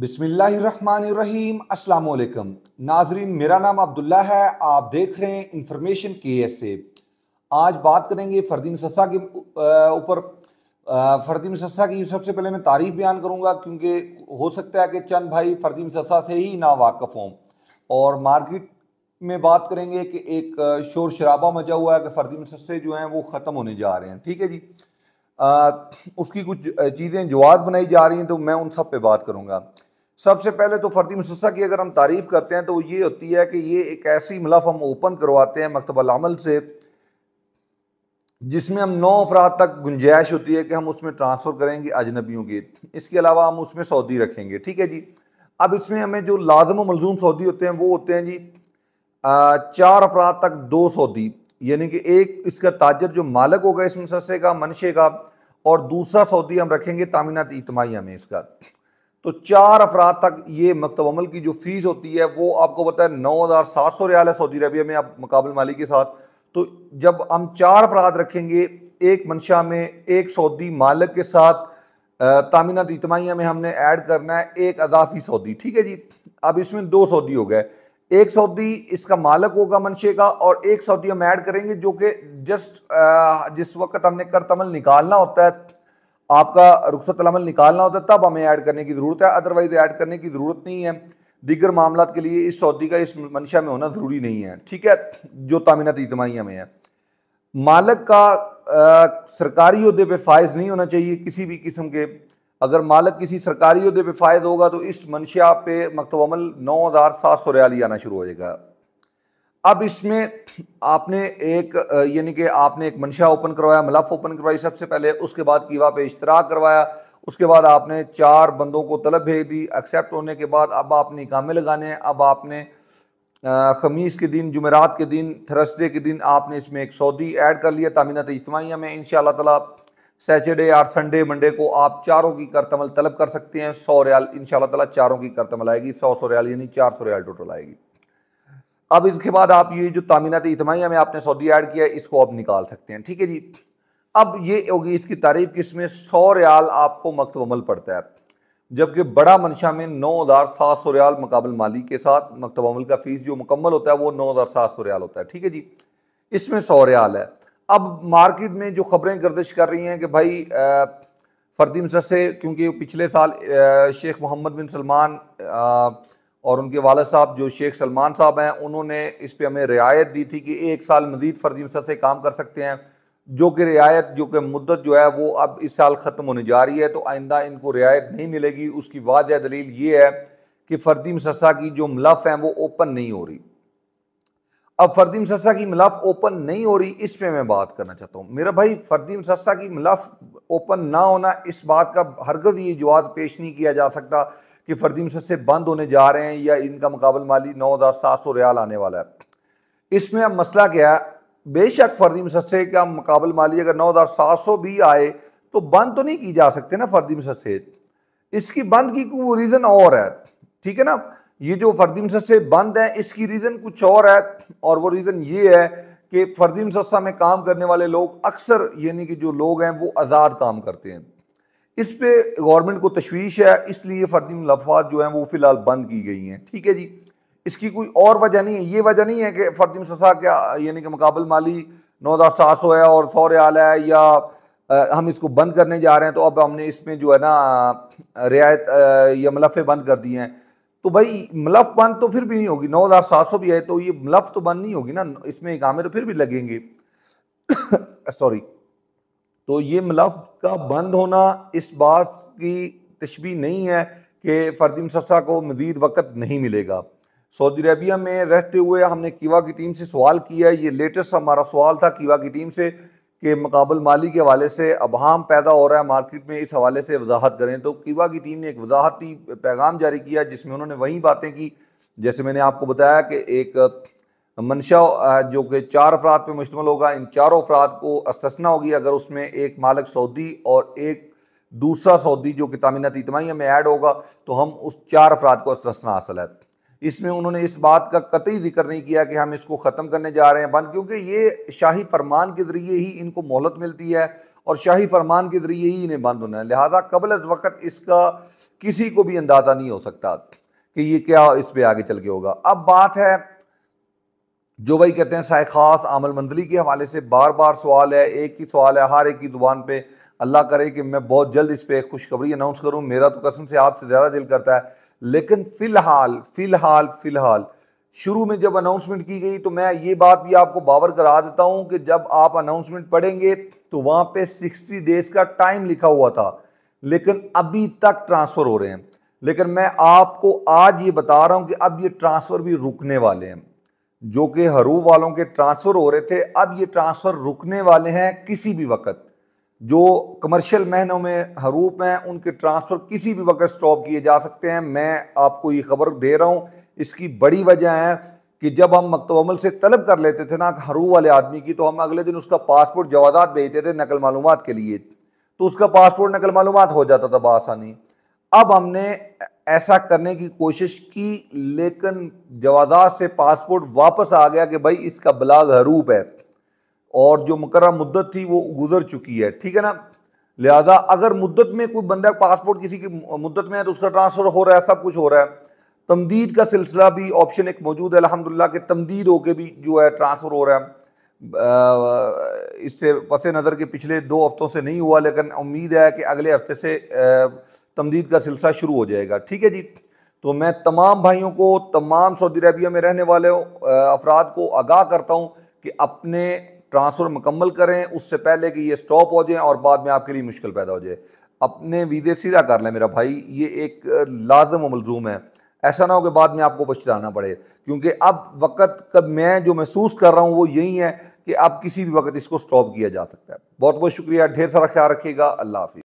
बिसमीम असलकम नाजरीन मेरा नाम अब्दुल्ला है आप देख रहे हैं इंफॉर्मेशन के एस ए आज बात करेंगे फ़र्दी मसस्सा के ऊपर फ़र्दी मसस्सा की सबसे पहले मैं तारीफ़ बयान करूँगा क्योंकि हो सकता है कि चंद भाई फ़र्दी मसस्सा से ही ना वाकफ़ हों और मार्केट में बात करेंगे कि एक शोर शराबा मचा हुआ है कि फ़र्दी मसस्से जो हैं वो ख़त्म होने जा रहे हैं ठीक है जी आ, उसकी कुछ चीज़ें जवाब बनाई जा रही हैं तो मैं उन सब पे बात करूँगा सबसे पहले तो फ़र्दी मुसस्सा की अगर हम तारीफ़ करते हैं तो ये होती है कि ये एक ऐसी मलफ हम ओपन करवाते हैं मकतबल से जिसमें हम नौ अफराद तक गुंजाइश होती है कि हम उसमें ट्रांसफ़र करेंगे अजनबियों की इसके अलावा हम उसमें सऊदी रखेंगे ठीक है जी अब इसमें हमें जो लाजम मलजूम सऊदी होते हैं वो होते हैं जी आ, चार अफराद तक दो सऊदी यानी कि एक इसका ताजर जो मालक होगा इस मुसस्से का मनशे का और दूसरा सऊदी हम रखेंगे तामीनत इतमाही में इसका तो चार अफराद तक ये मकतब अमल की जो फ़ीस होती है वो आपको पता है नौ हज़ार सात सौ रियाल है सऊदी अरबिया में आप मुकाबल माली के साथ तो जब हम चार अफराद रखेंगे एक मंशा में एक सऊदी मालक के साथ तामीना इतमाहिया में हमने ऐड करना है एक अजाफी सऊदी ठीक है जी अब इसमें दो सऊदी हो गए एक सऊदी इसका मालक होगा मनशे का और एक सऊदी हम ऐड करेंगे जो कि जस्ट जिस वक्त हमने कर तमल निकालना होता है आपका रुखसत अमल निकालना होता है तब हमें ऐड करने की ज़रूरत है अदरवाइज ऐड करने की ज़रूरत नहीं है दीगर मामला के लिए इस सऊदी का इस मंशा में होना ज़रूरी नहीं है ठीक है जो तामीनत इजमाही में है मालक का आ, सरकारी अहदे पर फायज नहीं होना चाहिए किसी भी किस्म के अगर मालक किसी सरकारी अहदे पर फायज होगा तो इस मंशा पे मकतबल नौ हज़ार सात सौ रियाली आना शुरू हो जाएगा अब इसमें आपने एक यानी कि आपने एक मंशा ओपन करवाया मलफ ओपन करवाई सबसे पहले उसके बाद कीवा पे इश्तराक करवाया उसके बाद आपने चार बंदों को तलब भेज दी एक्सेप्ट होने के बाद अब आपने कामे लगाने हैं अब आपने खमीस के दिन जुमेरात के दिन थर्सडे के दिन आपने इसमें एक सऊदी ऐड कर लिया तामीनात इजमाया में इन ताला सैटरडे और संडे मंडे को आप चारों की करतमल तलब कर सकते हैं सौ रियाल इन ताला चारों की करतमल आएगी सौ सौ रियाल यानी चार सौ रियाल टोटल आएगी अब इसके बाद आप ये जो तामीनात इतमाहिया में आपने सऊदी ऐड किया इसको आप निकाल सकते हैं ठीक है जी अब ये होगी इसकी तारीफ कि इसमें सौ रियाल आपको मकतब अमल पड़ता है जबकि बड़ा मनशा में नौ हज़ार सात सौ रियाल मकाबल माली के साथ मकतब अमल का फ़ीस जो मुकम्मल होता है वो नौ हज़ार सात सौ रियाल होता है ठीक है जी इसमें सौ रियाल है अब मार्केट में जो खबरें गर्दिश कर रही हैं कि भाई फर्दी मिसर से क्योंकि पिछले साल शेख मोहम्मद बिन सलमान और उनके वाल साहब जो शेख सलमान साहब हैं उन्होंने इस पर हमें रियायत दी थी कि एक साल मजीद फर्जी मसद से काम कर सकते हैं जो कि रियायत जो कि मुद्दत जो है वो अब इस साल ख़त्म होने जा रही है तो आइंदा इनको रियायत नहीं मिलेगी उसकी वाद दलील ये है कि फ़र्दी मससा की जो मलफ है वो ओपन नहीं हो रही अब फ़र्दी मससा की मलफ ओपन नहीं हो रही इस पर मैं बात करना चाहता हूँ मेरा भाई फ़र्दी मससा की मलफ ओपन ना होना इस बात का हरगज़ ये जवाब पेश नहीं किया जा सकता कि फर्दी मिसर से बंद होने जा रहे हैं या इनका मुकाबल माली नौ हज़ार सात सौ रियाल आने वाला है इसमें अब मसला क्या है बेशक फर्दी मिसर से का मुकाबल माली अगर नौ हज़ार सात सौ भी आए तो बंद तो नहीं की जा सकते ना फर्दी मिसर से इसकी बंद की रीज़न और है ठीक है ना ये जो फर्दी मिसर से बंद है इसकी रीज़न कुछ और है और वो रीज़न ये है कि फर्दी मिसरसा में काम करने वाले लोग अक्सर यानी कि जो लोग हैं वो आज़ाद काम करते हैं इस पर गवर्नमेंट को तशवीश है इसलिए फर्दी मुलाफात जो हैं वो फ़िलहाल बंद की गई हैं ठीक है जी इसकी कोई और वजह नहीं है ये वजह नहीं है कि फर्दी मुसा क्या यानी कि मुकाबल माली नौ हज़ार सात सौ है और सौ रियाल है या आ, हम इसको बंद करने जा रहे हैं तो अब हमने इसमें जो है ना रियायत या मलफ़े बंद कर दिए हैं तो भाई मलफ बंद तो फिर भी नहीं होगी नौ हज़ार सात सौ भी है तो ये मलफ तो बंद नहीं होगी ना इसमें एक आमे तो फिर भी लगेंगे सॉरी तो ये मलफ का बंद होना इस बात की तशबी नहीं है कि फ़र्द सरसा को मज़ीद वक्त नहीं मिलेगा सऊदी अरबिया में रहते हुए हमने कीवा की टीम से सवाल किया ये लेटेस्ट हमारा सवाल था कीवा की टीम से कि मकाबल माली के हवाले से अबहम पैदा हो रहा है मार्केट में इस हवाले से वजाहत करें तो कीवा की टीम ने एक वजाहती पैगाम जारी किया जिसमें उन्होंने वही बातें की जैसे मैंने आपको बताया कि एक मंशा जो कि चार अफराद पर मुश्तमल होगा इन चारों अफराद को अस्तना होगी अगर उसमें एक मालक सऊदी और एक दूसरा सऊदी जो कि तमीनाती इतमाही में ऐड होगा तो हम उस चार अफराद को अस्तना हासिल है इसमें उन्होंने इस बात का कतई जिक्र नहीं किया कि हम इसको ख़त्म करने जा रहे हैं बंद क्योंकि ये शाही फरमान के ज़रिए ही इनको मोहलत मिलती है और शाही फरमान के ज़रिए ही इन्हें बंद होना है लिहाजा कबल अज वक़्त इसका किसी को भी अंदाज़ा नहीं हो सकता कि ये क्या इस पर आगे चल के होगा अब बात है जो भाई कहते हैं साय खास आमल मंजिली के हवाले से बार बार सवाल है एक ही सवाल है हर एक की ज़ुबान पे अल्लाह करे कि मैं बहुत जल्द इस पर खुशखबरी अनाउंस करूँ मेरा तो कसम से आपसे ज़्यादा दिल करता है लेकिन फ़िलहाल फ़िलहाल फ़िलहाल शुरू में जब अनाउंसमेंट की गई तो मैं ये बात भी आपको बावर करा देता हूँ कि जब आप अनाउंसमेंट पढ़ेंगे तो वहाँ पे 60 डेज़ का टाइम लिखा हुआ था लेकिन अभी तक ट्रांसफ़र हो रहे हैं लेकिन मैं आपको आज ये बता रहा हूँ कि अब ये ट्रांसफ़र भी रुकने वाले हैं जो कि हरू वालों के ट्रांसफ़र हो रहे थे अब ये ट्रांसफ़र रुकने वाले हैं किसी भी वक्त जो कमर्शियल महीनों में हरूप हैं उनके ट्रांसफ़र किसी भी वक्त स्टॉप किए जा सकते हैं मैं आपको ये खबर दे रहा हूँ इसकी बड़ी वजह है कि जब हम मकतबल से तलब कर लेते थे ना हरू वाले आदमी की तो हम अगले दिन उसका पासपोर्ट जवादात भेजते थे नकल मालूम के लिए तो उसका पासपोर्ट नकल मालूम हो जाता था बसानी अब हमने ऐसा करने की कोशिश की लेकिन जवादात से पासपोर्ट वापस आ गया कि भाई इसका बलाग हरूप है और जो मुकर मुद्दत थी वो गुजर चुकी है ठीक है ना लिहाजा अगर मुद्दत में कोई बंदा पासपोर्ट किसी की मुद्दत में है तो उसका ट्रांसफ़र हो रहा है सब कुछ हो रहा है तमदीद का सिलसिला भी ऑप्शन एक मौजूद है अलहमदिल्ला के तमदीद होके भी जो है ट्रांसफ़र हो रहा है इससे पस नज़र के पिछले दो हफ्तों से नहीं हुआ लेकिन उम्मीद है कि अगले हफ्ते से तमदीद का सिलसिला शुरू हो जाएगा ठीक है जी तो मैं तमाम भाइयों को तमाम सऊदी अरबिया में रहने वाले अफराद को आगाह करता हूँ कि अपने ट्रांसफ़र मुकम्मल करें उससे पहले कि ये स्टॉप हो जाए और बाद में आपके लिए मुश्किल पैदा हो जाए अपने वीज़े सीधा कर लें मेरा भाई ये एक लाजम मलजूम है ऐसा ना हो कि बाद में आपको पछताना पड़े क्योंकि अब वक्त कब मैं जो महसूस कर रहा हूँ वो यही है कि आप किसी भी वक्त इसको स्टॉप किया जा सकता है बहुत बहुत शुक्रिया ढेर सारा ख्याल रखिएगा अल्लाह हाफिज़